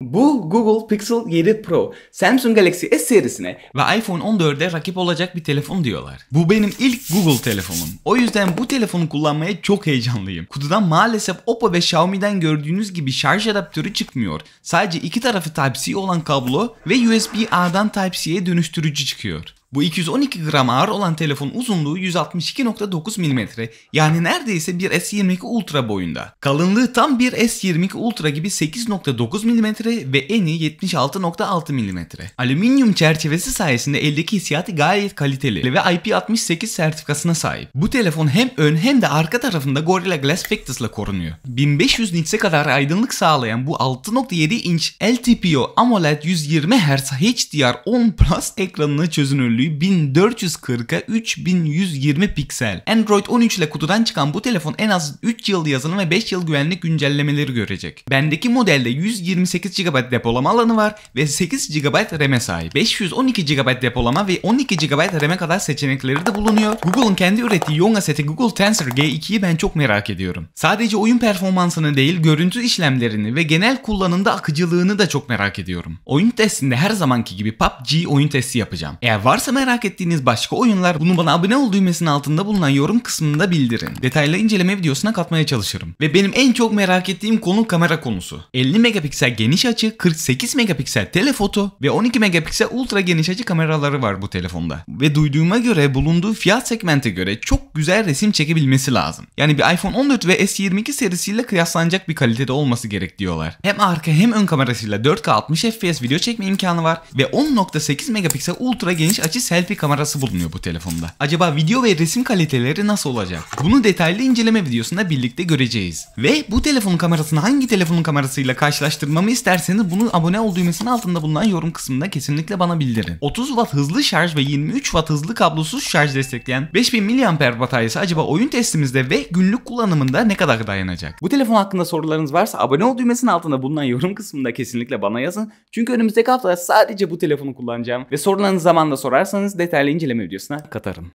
Bu Google Pixel 7 Pro, Samsung Galaxy S serisine ve iPhone 14'e rakip olacak bir telefon diyorlar. Bu benim ilk Google telefonum. O yüzden bu telefonu kullanmaya çok heyecanlıyım. Kutudan maalesef Oppo ve Xiaomi'den gördüğünüz gibi şarj adaptörü çıkmıyor. Sadece iki tarafı Type-C olan kablo ve USB-A'dan Type-C'ye dönüştürücü çıkıyor. Bu 212 gram ağır olan telefonun uzunluğu 162.9 mm yani neredeyse bir S22 Ultra boyunda. Kalınlığı tam bir S22 Ultra gibi 8.9 mm ve eni 76.6 mm. Alüminyum çerçevesi sayesinde eldeki hissiyatı gayet kaliteli ve IP68 sertifikasına sahip. Bu telefon hem ön hem de arka tarafında Gorilla Glass Factus ile korunuyor. 1500 nitse kadar aydınlık sağlayan bu 6.7 inç LTPO AMOLED 120 Hz HDR10 Plus ekranına çözünürlüğü çözünürlüğü 1440'a 3120 piksel. Android 13 ile kutudan çıkan bu telefon en az 3 yıl yazılım ve 5 yıl güvenlik güncellemeleri görecek. Bendeki modelde 128 GB depolama alanı var ve 8 GB RAM'e sahip. 512 GB depolama ve 12 GB RAM'e kadar seçenekleri de bulunuyor. Google'ın kendi ürettiği Yonga seti Google Tensor G2'yi ben çok merak ediyorum. Sadece oyun performansını değil görüntü işlemlerini ve genel kullanımda akıcılığını da çok merak ediyorum. Oyun testinde her zamanki gibi PUBG oyun testi yapacağım. Eğer varsa Varsa merak ettiğiniz başka oyunlar bunu bana abone ol düğmesinin altında bulunan yorum kısmında bildirin. Detaylı inceleme videosuna katmaya çalışırım. Ve benim en çok merak ettiğim konu kamera konusu. 50 megapiksel geniş açı, 48 megapiksel telefoto ve 12 megapiksel ultra geniş açı kameraları var bu telefonda. Ve duyduğuma göre bulunduğu fiyat segmente göre çok güzel resim çekebilmesi lazım. Yani bir iPhone 14 ve S22 serisiyle kıyaslanacak bir kalitede olması gerek diyorlar. Hem arka hem ön kamerasıyla 4K 60 FPS video çekme imkanı var ve 10.8 megapiksel ultra geniş açı gerçekçi selfie kamerası bulunuyor bu telefonda. Acaba video ve resim kaliteleri nasıl olacak? Bunu detaylı inceleme videosunda birlikte göreceğiz. Ve bu telefonun kamerasını hangi telefonun kamerasıyla karşılaştırmamı isterseniz bunu abone ol düğmesinin altında bulunan yorum kısmında kesinlikle bana bildirin. 30 Watt hızlı şarj ve 23 Watt hızlı kablosuz şarj destekleyen 5000 mAh bataryası acaba oyun testimizde ve günlük kullanımında ne kadar dayanacak? Bu telefon hakkında sorularınız varsa abone ol düğmesinin altında bulunan yorum kısmında kesinlikle bana yazın. Çünkü önümüzdeki hafta sadece bu telefonu kullanacağım ve sorularınız zamanla sorar katarsanız detaylı inceleme videosuna katarım.